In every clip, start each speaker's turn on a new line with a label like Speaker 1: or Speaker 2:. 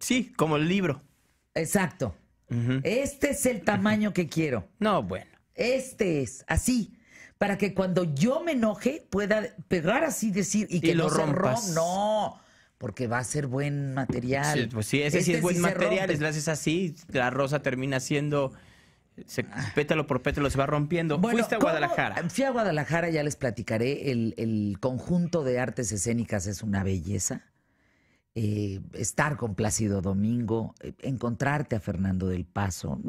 Speaker 1: Sí, como el libro. Exacto. Este es el tamaño que quiero. No, bueno. Este es, así. Para que cuando yo me enoje pueda pegar así, decir, y que lo no no, porque va a ser buen material. Sí, pues sí, ese sí es este buen material,
Speaker 2: es, así, la rosa termina siendo... Se, ah. pétalo por pétalo se va rompiendo. Fuiste a Guadalajara.
Speaker 1: Fui a Guadalajara, ya les platicaré. El, el, conjunto de artes escénicas es una belleza. Eh, estar con Plácido Domingo, eh, encontrarte a Fernando del Paso.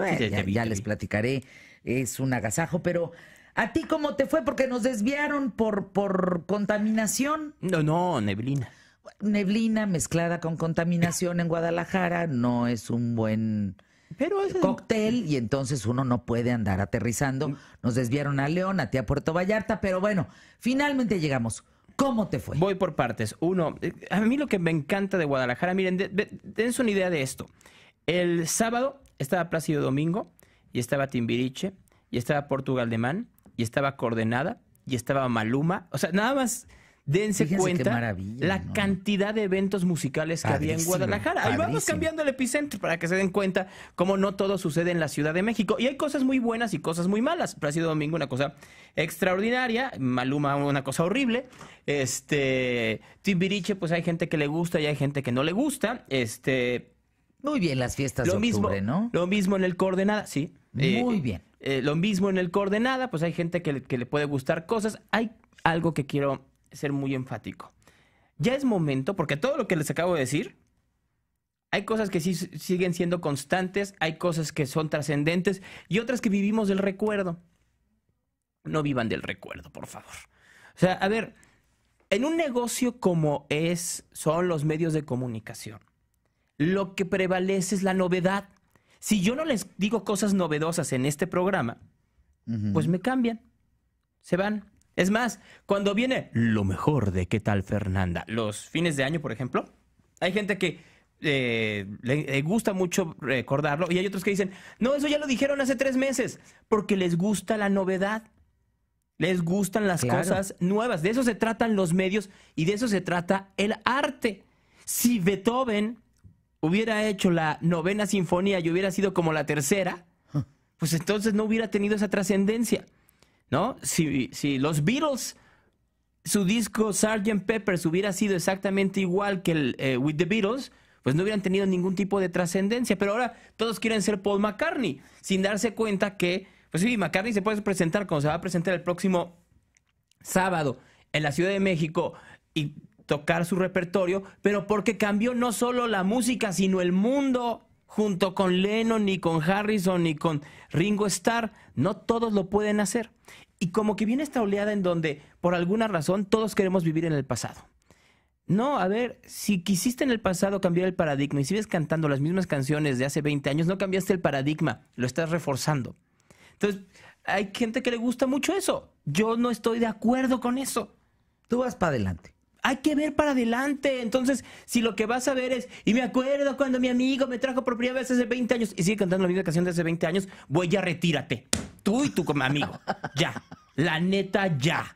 Speaker 1: ya, les platicaré, es un agasajo, pero ¿a ti cómo te fue? Porque nos desviaron por, por contaminación. No, no, neblina. Neblina mezclada con contaminación en Guadalajara no es un buen pero cóctel y entonces uno no puede andar aterrizando. Mm. Nos desviaron a León, a ti a Puerto Vallarta, pero bueno, finalmente llegamos.
Speaker 2: ¿Cómo te fue? Voy por partes. Uno, eh, a mí lo que me encanta de Guadalajara, miren, de, una idea de esto. El sábado estaba Plácido Domingo, y estaba Timbiriche, y estaba Portugal de Man, y estaba Coordenada, y estaba Maluma. O sea, nada más dense cuenta la cantidad de eventos musicales que había en Guadalajara. Ahí vamos cambiando el epicentro para que se den cuenta cómo no todo sucede en la Ciudad de México. Y hay cosas muy buenas y cosas muy malas. sido Domingo, una cosa extraordinaria. Maluma, una cosa horrible. Este, Timbiriche, pues hay gente que le gusta y hay gente que no le gusta. Este. Muy bien las fiestas de octubre, ¿no? Lo mismo en el Coordenada, sí. Eh, muy bien. Eh, lo mismo en el Coordenada, pues hay gente que le puede gustar cosas. Hay algo que quiero ser muy enfático. Ya es momento, porque todo lo que les acabo de decir, hay cosas que sí siguen siendo constantes, hay cosas que son trascendentes y otras que vivimos del recuerdo. No vivan del recuerdo, por favor. O sea, a ver, en un negocio como es, son los medios de comunicación, lo que prevalece es la novedad. Si yo no les digo cosas novedosas en este programa, pues me cambian, se van. Es más, cuando viene lo mejor de qué tal Fernanda, los fines de año, por ejemplo, hay gente que eh, le, gusta mucho recordarlo y hay otros que dicen, no, eso ya lo dijeron hace tres meses, porque les gusta la novedad, les gustan las cosas nuevas, de eso se tratan los medios y de eso se trata el arte. Si Beethoven hubiera hecho la novena sinfonía y hubiera sido como la tercera, pues entonces no hubiera tenido esa trascendencia. ¿no? Si, si los Beatles, su disco Sgt. Peppers hubiera sido exactamente igual que el eh, With the Beatles, pues no hubieran tenido ningún tipo de trascendencia. Pero ahora todos quieren ser Paul McCartney, sin darse cuenta que, pues sí, McCartney se puede presentar como se va a presentar el próximo sábado en la Ciudad de México y tocar su repertorio, pero porque cambió no solo la música, sino el mundo junto con Lennon, ni con Harrison, ni con Ringo Starr, no todos lo pueden hacer. Y como que viene esta oleada en donde, por alguna razón, todos queremos vivir en el pasado. No, a ver, si quisiste en el pasado cambiar el paradigma y sigues cantando las mismas canciones de hace 20 años, no cambiaste el paradigma, lo estás reforzando. Entonces, hay gente que le gusta mucho eso. Yo no estoy de acuerdo con eso. Tú vas para adelante hay que ver para adelante. Entonces, si lo que vas a ver es, y me acuerdo cuando mi amigo me trajo por primera vez hace 20 años y sigue cantando la misma canción de hace 20 años, güey, ya retírate. Tú y tu amigo. Ya. La neta, ya.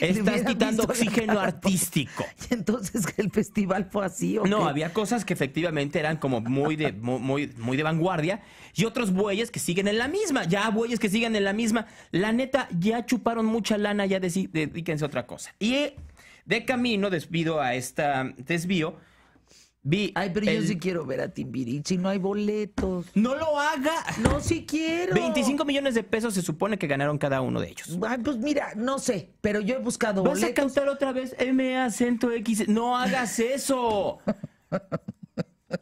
Speaker 2: Estás quitando oxígeno
Speaker 1: artístico. Y entonces el festival fue así. ¿o no, había
Speaker 2: cosas que efectivamente eran como muy de, muy, muy de vanguardia y otros bueyes que siguen en la misma. Ya bueyes que siguen en la misma. La neta, ya chuparon mucha lana, ya dedíquense a otra cosa. Y de camino, despido a esta desvío, Vi Ay, pero yo sí quiero ver a Timbiriche
Speaker 1: y no hay boletos. ¡No lo haga! ¡No, sí quiero!
Speaker 2: 25 millones de pesos se supone que ganaron cada uno de ellos.
Speaker 1: Ay, pues mira, no sé, pero yo he buscado ¿Vas a
Speaker 2: cantar otra vez M acento X? ¡No hagas eso!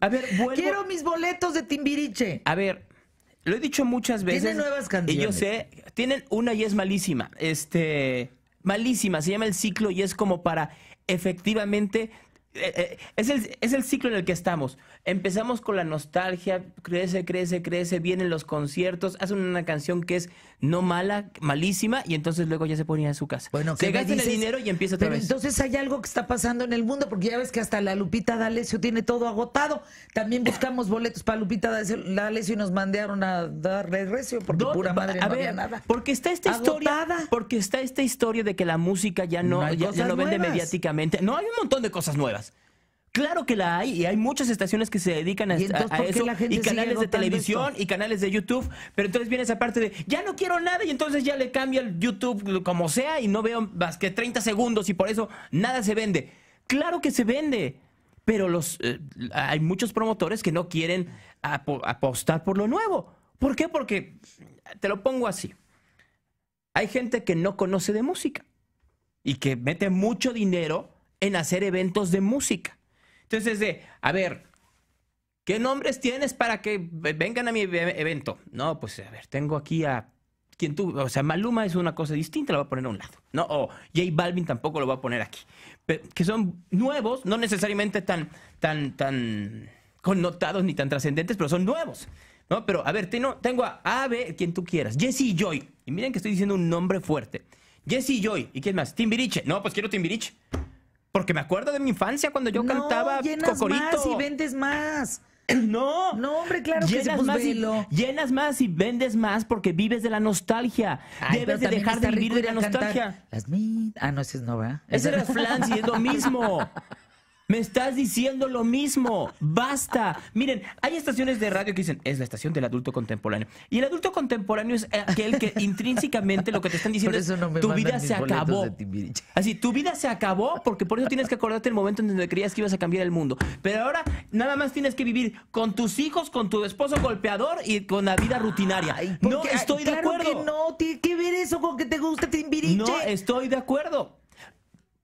Speaker 2: A ver, vuelvo. ¡Quiero mis boletos de Timbiriche! A ver, lo he dicho muchas veces. Tienen nuevas canciones. Y yo sé, tienen una y es malísima. Este malísima, se llama El Ciclo y es como para efectivamente eh, eh, es el, es el, ciclo en el que estamos. Empezamos con la nostalgia, crece, crece, crece, vienen los conciertos, hacen una canción que es no mala, malísima, y entonces luego ya se ponía en su casa. Bueno, se gastan el dinero y empieza Entonces
Speaker 1: hay algo que está pasando en el mundo, porque ya ves que hasta la Lupita D'Alessio tiene todo agotado. También buscamos boletos para Lupita D'Alessio y nos mandaron a darle recio,
Speaker 2: porque pura madre no había nada. Porque está esta historia, porque está esta historia de que la música ya no, ya vende mediáticamente. No, hay un montón de cosas nuevas. Claro que la hay y hay muchas estaciones que se dedican a, eso y canales de televisión y canales de YouTube, pero entonces viene esa parte de ya no quiero nada y entonces ya le cambia el YouTube como sea y no veo más que 30 segundos y por eso nada se vende. Claro que se vende, pero los eh, hay muchos promotores que no quieren apostar por lo nuevo. ¿Por qué? Porque te lo pongo así. Hay gente que no conoce de música y que mete mucho dinero en hacer eventos de música. Entonces, de, a ver, ¿qué nombres tienes para que vengan a mi e-, evento? No, pues a ver, tengo aquí a quien tú, o sea, Maluma es una cosa distinta, la voy a poner a un lado, ¿no? O J Balvin tampoco lo voy a poner aquí. que son nuevos, no necesariamente tan, tan, tan connotados ni tan trascendentes, pero son nuevos. ¿No? Pero a ver, tengo, tengo a B, quien tú quieras, Jesse Joy. Y miren que estoy diciendo un nombre fuerte. Jesse Joy. ¿Y quién más? Timbiriche. No, pues quiero Timbiriche. Porque me acuerdo de mi infancia cuando yo no, cantaba llenas Más y vendes más. No. No, hombre, claro que sí, pues más Llenas más y vendes más porque vives de la nostalgia. Debes de dejar de vivir de la nostalgia.
Speaker 1: Las mil... Ah, no, ese es no,
Speaker 2: ¿verdad? Ese era Flans es lo mismo. Me estás diciendo lo mismo. Basta. Miren, hay estaciones de radio que dicen, es la estación del adulto contemporáneo. Y el adulto contemporáneo es aquel que intrínsecamente lo que te están diciendo es, tu vida se acabó. Así, tu vida se acabó porque por eso tienes que acordarte el momento en donde creías que ibas a cambiar el mundo. Pero ahora nada más tienes que vivir con tus hijos, con tu esposo golpeador y con la vida rutinaria. no estoy de acuerdo. Que
Speaker 1: no, tiene que ver eso con que te gusta Timbiriche. No estoy de acuerdo.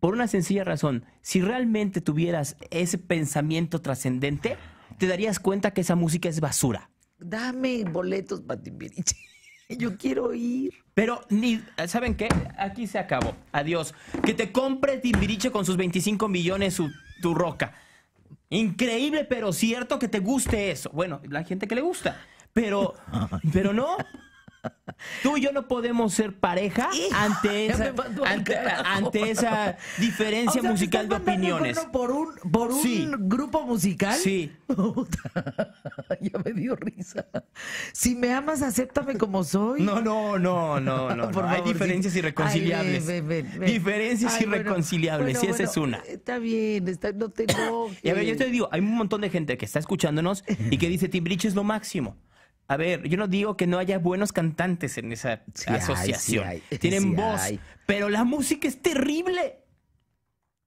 Speaker 2: Por una sencilla razón, si realmente tuvieras ese pensamiento trascendente, te darías cuenta que esa música es basura. Dame boletos para Timbiriche. Yo quiero ir. Pero ni, ¿saben qué? Aquí se acabó. Adiós. Que te compre Timbiriche con sus 25 millones tu roca. Increíble, pero cierto que te guste eso. Bueno, la gente que le gusta. Pero, pero no. Tú y yo no podemos ser pareja ante esa, diferencia musical de opiniones. por un, grupo musical? Sí.
Speaker 1: ya me dio risa. Si me amas, acéptame como
Speaker 2: soy. No, no, no, no, no. Hay diferencias irreconciliables. Diferencias irreconciliables, Si esa es una. Está
Speaker 1: bien, no tengo... Y a ver, yo
Speaker 2: te digo, hay un montón de gente que está escuchándonos y que dice, Timbrich es lo máximo. A ver, yo no digo que no haya buenos cantantes en esa asociación. Tienen voz, pero la música es terrible.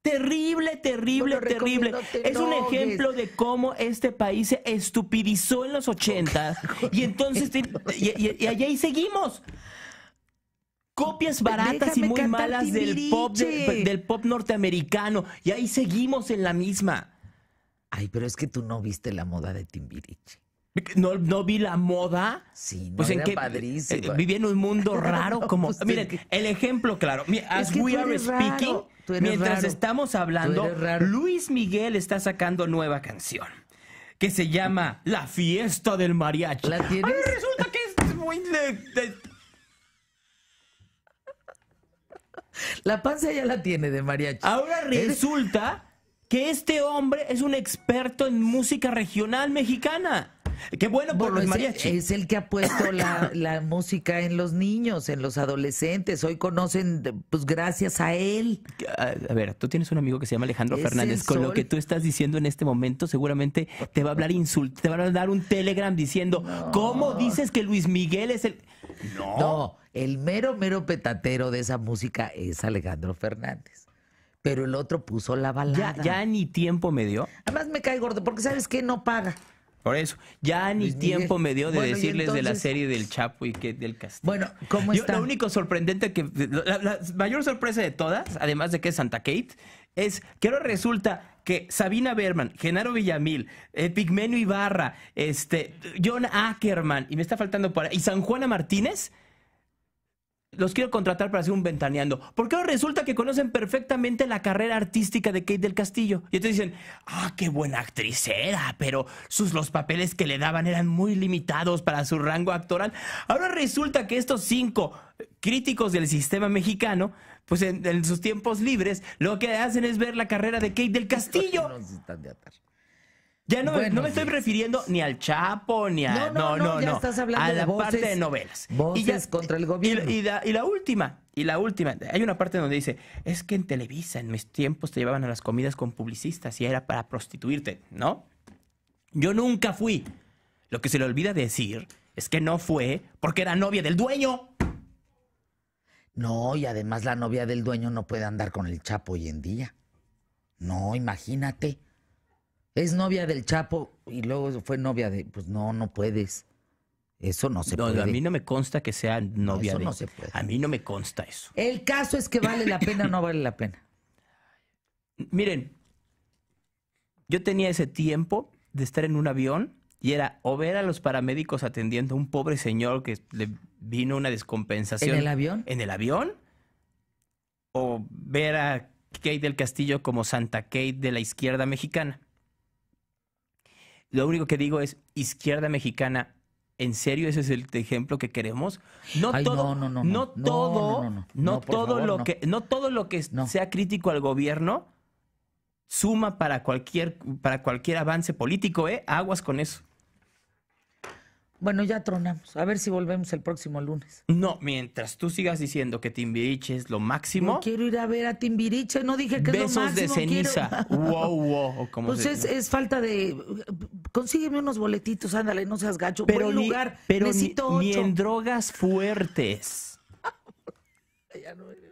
Speaker 2: Terrible, terrible, terrible. es un ejemplo de cómo este país se estupidizó en los 80 y entonces y, ahí seguimos. Copias baratas y muy malas del pop, del pop norteamericano y ahí seguimos en la misma. Ay, pero es que tú no viste la moda de Timbiriche. No, vi la moda. Sí, pues, en eh, viví en un mundo raro como... Pues, Miren, el ejemplo claro. As we are speaking, mientras estamos hablando, Luis Miguel está sacando nueva canción que se llama La Fiesta del Mariachi. ¿La resulta que es muy... La panza ya la tiene de mariachi. Ahora resulta que este hombre es un experto en música regional mexicana. Qué bueno por los mariachis. Es, el que ha puesto la,
Speaker 1: música en los niños, en los adolescentes. Hoy conocen, pues gracias a él.
Speaker 2: A ver, tú tienes un amigo que se llama Alejandro Fernández. Con lo que tú estás diciendo en este momento, seguramente te va a hablar insulto, te va a dar un telegram diciendo, ¿cómo dices que Luis Miguel es el...?
Speaker 1: No. el mero, mero petatero de esa música es Alejandro Fernández pero el otro puso la balada. Ya, ni tiempo me dio. Además me cae gordo, porque ¿sabes que
Speaker 2: No paga. Por eso, ya ni tiempo me dio de decirles de la serie del Chapo y que del Castillo. Bueno, ¿cómo está? lo único sorprendente que. La, mayor sorpresa de todas, además de que es Santa Kate, es que ahora resulta que Sabina Berman, Genaro Villamil, eh, Ibarra, este, John Ackerman, y me está faltando para. y San Juana Martínez los quiero contratar para hacer un ventaneando. Porque ahora resulta que conocen perfectamente la carrera artística de Kate del Castillo. Y entonces dicen, ah, qué buena actriz era, pero sus los papeles que le daban eran muy limitados para su rango actoral. Ahora resulta que estos cinco críticos del sistema mexicano, pues en, sus tiempos libres, lo que hacen es ver la carrera de Kate del Castillo. Ya no, me estoy refiriendo ni al Chapo, ni a. No, no, no. estás hablando la de parte de novelas. Voces contra el gobierno. y, la, última, y la última. Hay una parte donde dice: Es que en Televisa, en mis tiempos, te llevaban a las comidas con publicistas y era para prostituirte, ¿no? Yo nunca fui. Lo que se le olvida decir es que no fue porque era novia del dueño.
Speaker 1: No, y además la novia del dueño no puede andar con el Chapo hoy en día. No, imagínate es novia del Chapo y luego fue novia de. Pues no, no puedes. Eso no se no, A mí
Speaker 2: no me consta que sea novia eso no se puede. A mí no me consta eso. El caso es que vale la pena o no vale la pena. Miren, yo tenía ese tiempo de estar en un avión y era o ver a los paramédicos atendiendo a un pobre señor que le vino una descompensación. ¿En el avión? En el avión. O ver a Kate del Castillo como Santa Kate de la izquierda mexicana. Lo único que digo es, izquierda mexicana, ¿en serio ese es el ejemplo que queremos? No todo, no, todo, no, todo lo que, no todo lo que sea crítico al gobierno suma para cualquier, para cualquier avance político, ¿eh? Aguas con eso.
Speaker 1: Bueno, ya tronamos. A ver si volvemos el próximo
Speaker 2: lunes. No, mientras tú sigas diciendo que Timbiriche es lo máximo. No
Speaker 1: quiero ir a ver a Timbiriche. No dije que es lo máximo. Besos de ceniza. wow,
Speaker 2: wow. pues es,
Speaker 1: falta de. Consígueme unos boletitos, ándale, no seas gacho. Pero lugar. Necesito ni, ni en drogas
Speaker 2: fuertes.
Speaker 1: ya no